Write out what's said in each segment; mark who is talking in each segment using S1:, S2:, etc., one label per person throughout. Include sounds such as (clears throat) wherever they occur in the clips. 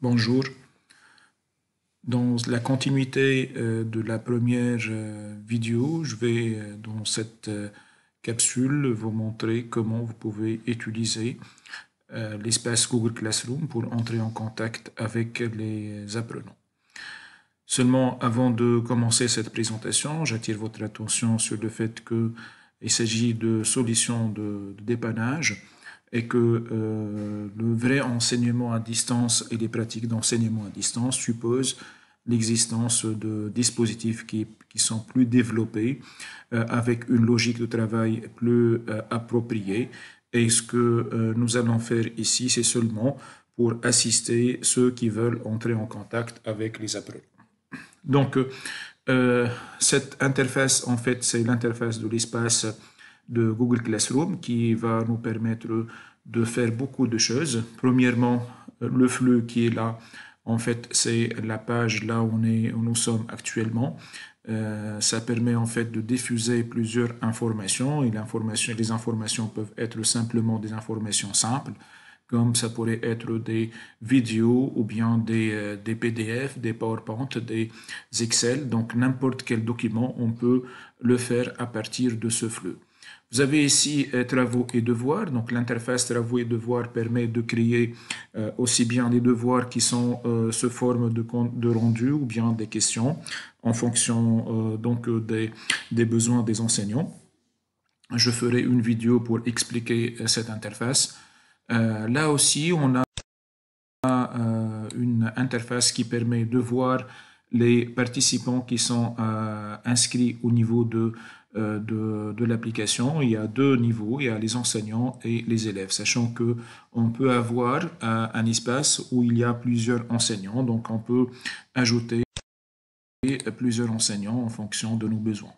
S1: Bonjour. Dans la continuité euh, de la première euh, vidéo, je vais euh, dans cette capsule vous montrer comment vous pouvez utiliser l'espace Google Classroom pour entrer en contact avec les apprenants. Seulement, avant de commencer cette présentation, j'attire votre attention sur le fait qu'il s'agit de solutions de, de dépannage et que euh, le vrai enseignement à distance et les pratiques d'enseignement à distance supposent l'existence de dispositifs qui, qui, sont plus développés, euh, avec une logique de travail plus euh, appropriée. Et ce que nous allons faire ici, c'est seulement pour assister ceux qui veulent entrer en contact avec les apprenants. Donc, cette interface, en fait, c'est l'interface de l'espace de Google Classroom qui va nous permettre de faire beaucoup de choses. Premièrement, le flux qui est là. En fait, c'est la page là où, on est, nous sommes actuellement. Euh, ça permet en fait de diffuser plusieurs informations et les informations peuvent être simplement des informations simples, comme ça pourrait être des vidéos ou bien des, euh, des PDF, des PowerPoint, des Excel. Donc n'importe quel document, on peut le faire à partir de ce flux. Vous avez ici euh, travaux et devoirs. Donc l'interface travaux et devoirs permet de créer euh, aussi bien des devoirs qui sont euh, sous forme de, de rendu ou bien des questions en fonction donc des, besoins des enseignants. Je ferai une vidéo pour expliquer cette interface. là aussi, on a une interface qui permet de voir les participants qui sont inscrits au niveau de euh, de, l'application. Il y a deux niveaux, il y a les enseignants et les élèves, sachant que on peut avoir euh, un, espace où il y a plusieurs enseignants, donc on peut ajouter plusieurs enseignants en fonction de nos besoins.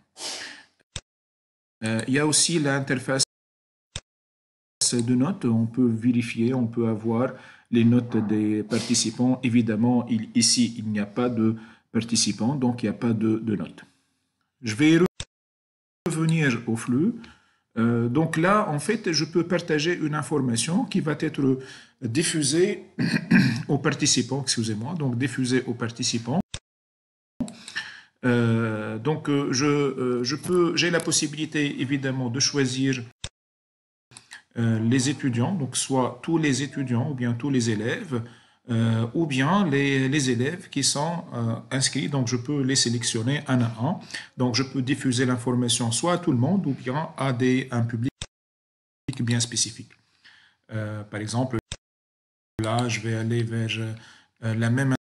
S1: Euh, il y a aussi l'interface de notes, on peut vérifier, on peut avoir les notes des participants. Évidemment, ici, il n'y a pas de participants, donc il n'y a pas de, notes. Je vais au flux. Euh, donc là, en fait, je peux partager une information qui va être diffusée (clears throat) aux participants, excusez-moi, donc diffusée aux participants. Euh, donc euh, je, je peux, j'ai la possibilité évidemment de choisir les étudiants, donc soit tous les étudiants ou bien tous les élèves, euh, ou bien les, élèves qui sont euh, inscrits. Donc, je peux les sélectionner un à un. Donc, je peux diffuser l'information soit à tout le monde ou bien à des, un public bien spécifique. Euh, par exemple, là, je vais
S2: aller vers la même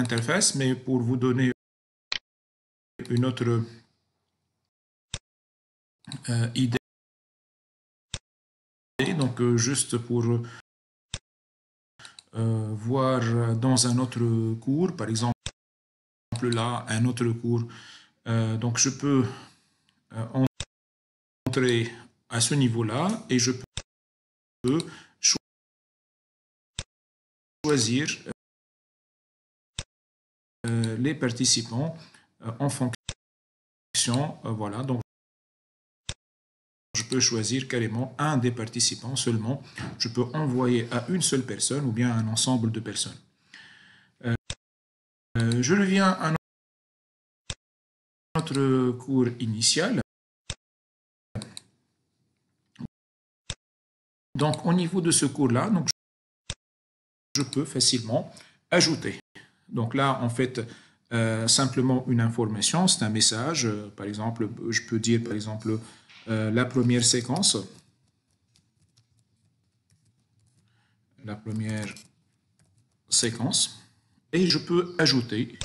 S2: interface, mais pour vous donner une autre idée, donc juste pour euh, voir dans un autre cours, par exemple là, un autre cours. Euh, donc je peux euh, entrer à ce niveau-là et je peux choisir les participants en fonction. voilà, donc je peux
S1: choisir carrément un des participants seulement. Je peux envoyer à une seule personne ou bien à un
S2: ensemble de personnes. Euh, euh, je reviens à notre cours initial. Donc, au niveau de ce cours-là,
S1: je peux facilement ajouter. Donc là, en fait, euh, simplement une information, c'est un message. Par exemple, je peux dire, par exemple, euh, la première séquence. La première séquence. Et je peux ajouter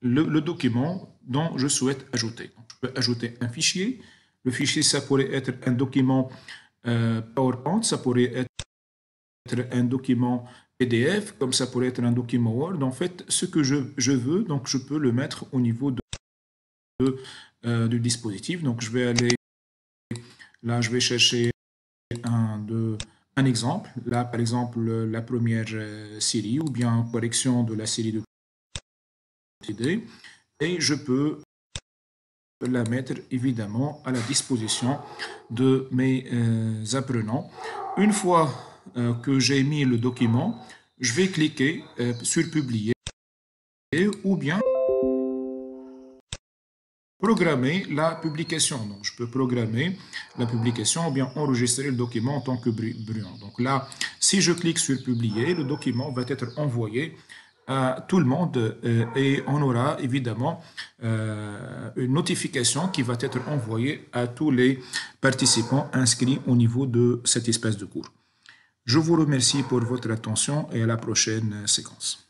S1: le, document dont je souhaite ajouter. je peux ajouter un fichier. Le fichier, ça pourrait être un document euh, PowerPoint, ça pourrait être un document PDF, comme ça pourrait être un document Word. En fait, ce que je, veux, donc je peux le mettre au niveau de, euh, du dispositif. Donc je vais aller Là, je vais chercher un, deux, un exemple. Là, par exemple, la première euh, série ou bien correction de la série de TD. Et je peux la mettre évidemment à la disposition de mes euh, apprenants. Une fois euh, que j'ai mis le document, je vais cliquer sur publier ou bien programmer la publication. Donc, je peux programmer la publication ou bien enregistrer le document en tant que bruyant. Donc là, si je clique sur publier, le document va être envoyé à tout le monde euh, et on aura évidemment euh, une notification qui va être envoyée à tous les participants inscrits au niveau de cette espèce de cours. Je vous remercie pour votre attention et à la prochaine séquence.